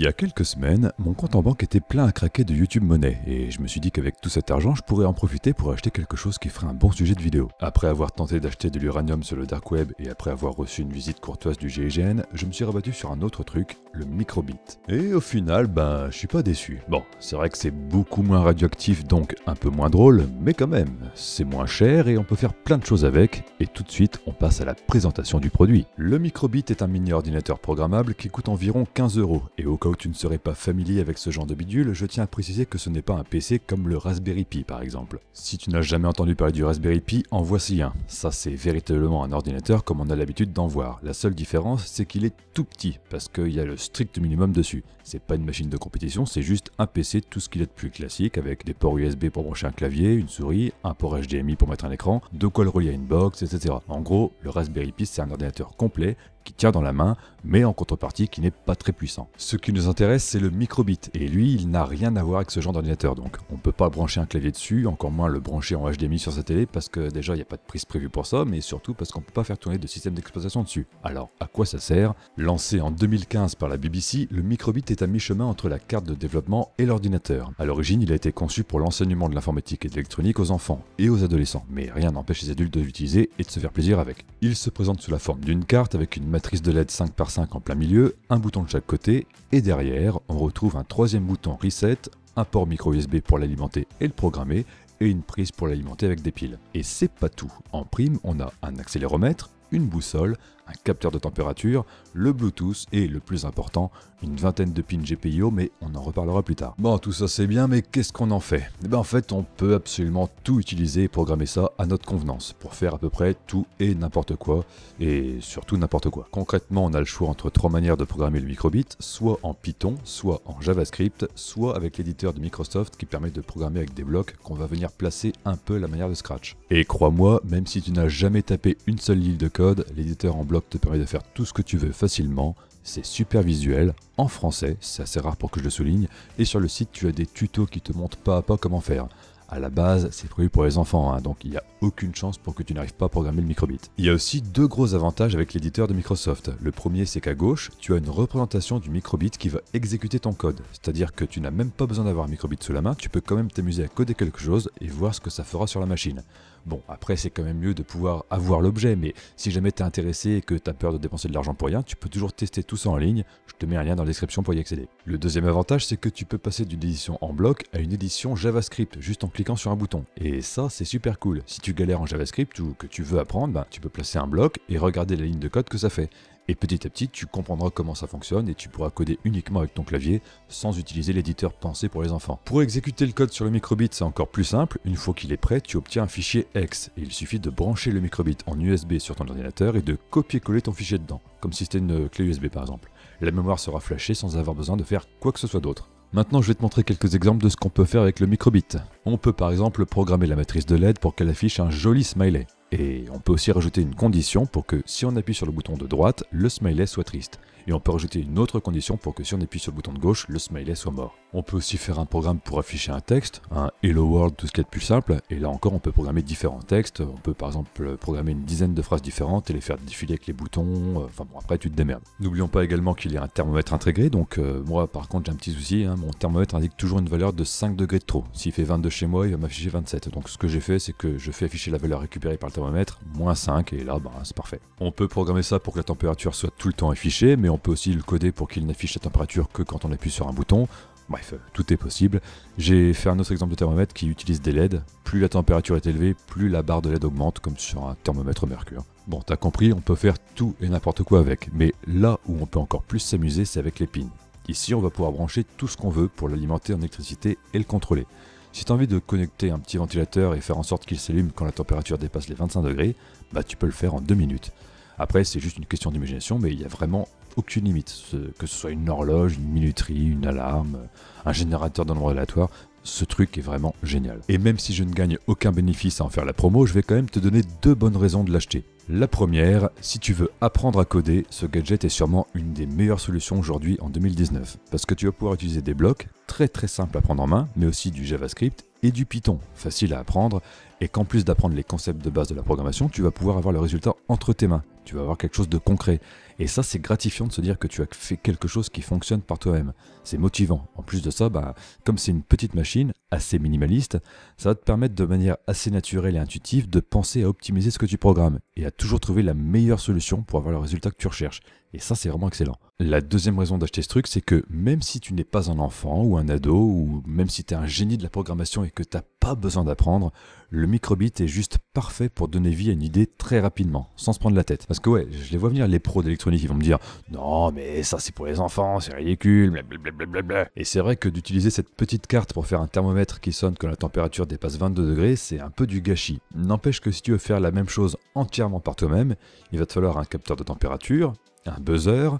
Il y a quelques semaines, mon compte en banque était plein à craquer de YouTube Money et je me suis dit qu'avec tout cet argent, je pourrais en profiter pour acheter quelque chose qui ferait un bon sujet de vidéo. Après avoir tenté d'acheter de l'uranium sur le dark web et après avoir reçu une visite courtoise du GIGN, je me suis rabattu sur un autre truc, le microbit. Et au final, ben, je suis pas déçu. Bon, c'est vrai que c'est beaucoup moins radioactif donc un peu moins drôle, mais quand même, c'est moins cher et on peut faire plein de choses avec et tout de suite, on passe à la présentation du produit. Le microbit est un mini ordinateur programmable qui coûte environ 15 euros et au tu ne serais pas familier avec ce genre de bidule, je tiens à préciser que ce n'est pas un PC comme le Raspberry Pi par exemple. Si tu n'as jamais entendu parler du Raspberry Pi, en voici un. Ça c'est véritablement un ordinateur comme on a l'habitude d'en voir. La seule différence c'est qu'il est tout petit parce qu'il y a le strict minimum dessus. C'est pas une machine de compétition, c'est juste un PC tout ce qu'il est a de plus classique avec des ports USB pour brancher un clavier, une souris, un port HDMI pour mettre un écran, deux le relier à une box, etc. En gros, le Raspberry Pi c'est un ordinateur complet qui tient dans la main, mais en contrepartie qui n'est pas très puissant. Ce qui ne nous intéresse, c'est le microbit. Et lui, il n'a rien à voir avec ce genre d'ordinateur. Donc, on peut pas brancher un clavier dessus, encore moins le brancher en HDMI sur sa télé, parce que déjà, il n'y a pas de prise prévue pour ça, mais surtout parce qu'on peut pas faire tourner de système d'exploitation dessus. Alors, à quoi ça sert Lancé en 2015 par la BBC, le microbit est à mi-chemin entre la carte de développement et l'ordinateur. À l'origine, il a été conçu pour l'enseignement de l'informatique et de l'électronique aux enfants et aux adolescents, mais rien n'empêche les adultes de l'utiliser et de se faire plaisir avec. Il se présente sous la forme d'une carte avec une matrice de LED 5 par 5 en plein milieu, un bouton de chaque côté et et derrière, on retrouve un troisième bouton Reset, un port micro USB pour l'alimenter et le programmer, et une prise pour l'alimenter avec des piles. Et c'est pas tout. En prime, on a un accéléromètre, une boussole, un capteur de température, le Bluetooth et, le plus important, une vingtaine de pins GPIO, mais on en reparlera plus tard. Bon, tout ça c'est bien, mais qu'est-ce qu'on en fait Eh bien en fait, on peut absolument tout utiliser et programmer ça à notre convenance, pour faire à peu près tout et n'importe quoi, et surtout n'importe quoi. Concrètement, on a le choix entre trois manières de programmer le microbit, soit en Python, soit en JavaScript, soit avec l'éditeur de Microsoft qui permet de programmer avec des blocs qu'on va venir placer un peu la manière de Scratch. Et crois-moi, même si tu n'as jamais tapé une seule ligne de code, l'éditeur en bloc te permet de faire tout ce que tu veux facilement, c'est super visuel, en français, c'est assez rare pour que je le souligne, et sur le site tu as des tutos qui te montrent pas à pas comment faire. À la base, c'est prévu pour les enfants, hein, donc il n'y a aucune chance pour que tu n'arrives pas à programmer le microbit. Il y a aussi deux gros avantages avec l'éditeur de Microsoft. Le premier, c'est qu'à gauche, tu as une représentation du microbit qui va exécuter ton code. C'est-à-dire que tu n'as même pas besoin d'avoir un microbit sous la main, tu peux quand même t'amuser à coder quelque chose et voir ce que ça fera sur la machine. Bon, après, c'est quand même mieux de pouvoir avoir l'objet, mais si jamais t'es intéressé et que t'as peur de dépenser de l'argent pour rien, tu peux toujours tester tout ça en ligne. Je te mets un lien dans la description pour y accéder. Le deuxième avantage, c'est que tu peux passer d'une édition en bloc à une édition JavaScript juste en cliquant sur un bouton. Et ça, c'est super cool. Si tu galères en JavaScript ou que tu veux apprendre, ben, tu peux placer un bloc et regarder la ligne de code que ça fait. Et petit à petit, tu comprendras comment ça fonctionne et tu pourras coder uniquement avec ton clavier sans utiliser l'éditeur pensé pour les enfants. Pour exécuter le code sur le microbit, c'est encore plus simple. Une fois qu'il est prêt, tu obtiens un fichier X et il suffit de brancher le microbit en USB sur ton ordinateur et de copier-coller ton fichier dedans, comme si c'était une clé USB par exemple. La mémoire sera flashée sans avoir besoin de faire quoi que ce soit d'autre. Maintenant, je vais te montrer quelques exemples de ce qu'on peut faire avec le microbit. On peut par exemple programmer la matrice de LED pour qu'elle affiche un joli smiley. Et on peut aussi rajouter une condition pour que si on appuie sur le bouton de droite, le smiley soit triste et on peut rajouter une autre condition pour que si on appuie sur le bouton de gauche, le smiley soit mort. On peut aussi faire un programme pour afficher un texte, un Hello World, tout ce qui est plus simple, et là encore on peut programmer différents textes, on peut par exemple programmer une dizaine de phrases différentes et les faire défiler avec les boutons, euh, enfin bon après tu te démerdes. N'oublions pas également qu'il y a un thermomètre intégré, donc euh, moi par contre j'ai un petit souci, hein. mon thermomètre indique toujours une valeur de 5 degrés de trop. S'il fait 22 chez moi, il va m'afficher 27, donc ce que j'ai fait c'est que je fais afficher la valeur récupérée par le thermomètre, moins 5, et là bah, c'est parfait. On peut programmer ça pour que la température soit tout le temps affichée, mais on peut aussi le coder pour qu'il n'affiche la température que quand on appuie sur un bouton. Bref, euh, tout est possible. J'ai fait un autre exemple de thermomètre qui utilise des LED. Plus la température est élevée, plus la barre de LED augmente, comme sur un thermomètre mercure. Bon, t'as compris, on peut faire tout et n'importe quoi avec, mais là où on peut encore plus s'amuser, c'est avec les pins. Ici, on va pouvoir brancher tout ce qu'on veut pour l'alimenter en électricité et le contrôler. Si t'as envie de connecter un petit ventilateur et faire en sorte qu'il s'allume quand la température dépasse les 25 degrés, bah tu peux le faire en 2 minutes. Après, c'est juste une question d'imagination, mais il n'y a vraiment aucune limite. Que ce soit une horloge, une minuterie, une alarme, un générateur de nombre aléatoire, ce truc est vraiment génial. Et même si je ne gagne aucun bénéfice à en faire la promo, je vais quand même te donner deux bonnes raisons de l'acheter. La première, si tu veux apprendre à coder, ce gadget est sûrement une des meilleures solutions aujourd'hui en 2019. Parce que tu vas pouvoir utiliser des blocs très très simples à prendre en main, mais aussi du JavaScript et du Python, facile à apprendre, et qu'en plus d'apprendre les concepts de base de la programmation, tu vas pouvoir avoir le résultat entre tes mains tu vas avoir quelque chose de concret. Et ça, c'est gratifiant de se dire que tu as fait quelque chose qui fonctionne par toi-même. C'est motivant. En plus de ça, bah, comme c'est une petite machine, assez minimaliste, ça va te permettre de manière assez naturelle et intuitive de penser à optimiser ce que tu programmes et à toujours trouver la meilleure solution pour avoir le résultat que tu recherches. Et ça, c'est vraiment excellent. La deuxième raison d'acheter ce truc, c'est que même si tu n'es pas un enfant ou un ado, ou même si tu es un génie de la programmation et que tu n'as pas besoin d'apprendre, le microbit est juste parfait pour donner vie à une idée très rapidement, sans se prendre la tête. Parce que ouais, je les vois venir les pros d'électronique, ils vont me dire « Non, mais ça c'est pour les enfants, c'est ridicule, blablabla. » Et c'est vrai que d'utiliser cette petite carte pour faire un thermomètre qui sonne quand la température dépasse 22 degrés, c'est un peu du gâchis. N'empêche que si tu veux faire la même chose entièrement par toi-même, il va te falloir un capteur de température, un buzzer,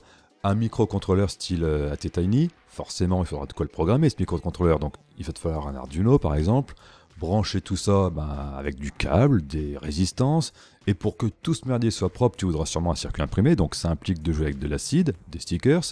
un microcontrôleur style euh, ATtiny. Forcément, il faudra de quoi le programmer ce microcontrôleur, donc il va te falloir un Arduino par exemple, brancher tout ça ben, avec du câble, des résistances, et pour que tout ce merdier soit propre, tu voudras sûrement un circuit imprimé, donc ça implique de jouer avec de l'acide, des stickers,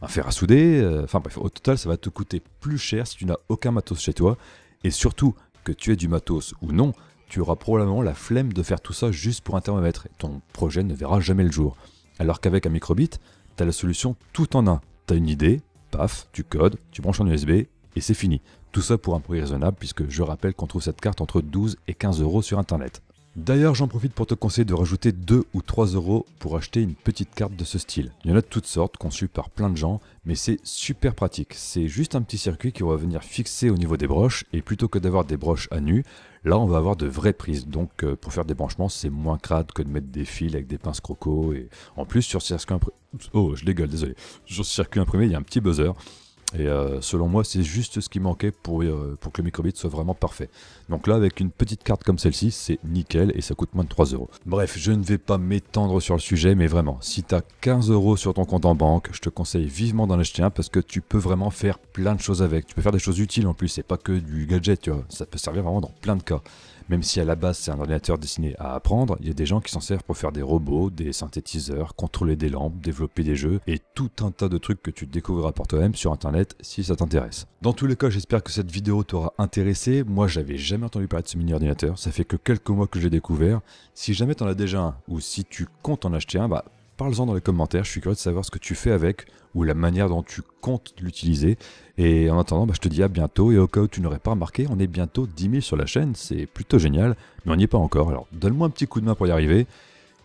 un fer à souder, euh, enfin bref, au total ça va te coûter plus cher si tu n'as aucun matos chez toi, et surtout que tu aies du matos ou non, tu auras probablement la flemme de faire tout ça juste pour un thermomètre, et ton projet ne verra jamais le jour. Alors qu'avec un microbit, tu as la solution tout en un. Tu as une idée, paf, tu codes, tu branches en USB, et c'est fini. Tout ça pour un prix raisonnable, puisque je rappelle qu'on trouve cette carte entre 12 et 15 euros sur internet. D'ailleurs, j'en profite pour te conseiller de rajouter 2 ou 3 euros pour acheter une petite carte de ce style. Il y en a de toutes sortes, conçues par plein de gens, mais c'est super pratique. C'est juste un petit circuit qui va venir fixer au niveau des broches, et plutôt que d'avoir des broches à nu, là on va avoir de vraies prises. Donc euh, pour faire des branchements, c'est moins crade que de mettre des fils avec des pinces croco. Et en plus, sur circuit imprimé. Oh, je dégueule, désolé. Sur circuit imprimé, il y a un petit buzzer. Et euh, selon moi, c'est juste ce qui manquait pour, euh, pour que le microbit soit vraiment parfait. Donc là, avec une petite carte comme celle-ci, c'est nickel et ça coûte moins de 3 euros. Bref, je ne vais pas m'étendre sur le sujet, mais vraiment, si tu as 15 euros sur ton compte en banque, je te conseille vivement d'en acheter un parce que tu peux vraiment faire plein de choses avec. Tu peux faire des choses utiles en plus, c'est pas que du gadget, tu vois. Ça peut servir vraiment dans plein de cas. Même si à la base c'est un ordinateur destiné à apprendre, il y a des gens qui s'en servent pour faire des robots, des synthétiseurs, contrôler des lampes, développer des jeux et tout un tas de trucs que tu découvriras pour toi-même sur internet si ça t'intéresse. Dans tous les cas, j'espère que cette vidéo t'aura intéressé. Moi, j'avais jamais entendu parler de ce mini ordinateur, ça fait que quelques mois que j'ai découvert. Si jamais t'en as déjà un ou si tu comptes en acheter un, bah Parle-en dans les commentaires, je suis curieux de savoir ce que tu fais avec ou la manière dont tu comptes l'utiliser. Et en attendant, bah, je te dis à bientôt. Et au cas où tu n'aurais pas remarqué, on est bientôt 10 000 sur la chaîne, c'est plutôt génial, mais on n'y est pas encore. Alors donne-moi un petit coup de main pour y arriver.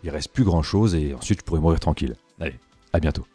Il reste plus grand-chose et ensuite je pourrais mourir tranquille. Allez, à bientôt.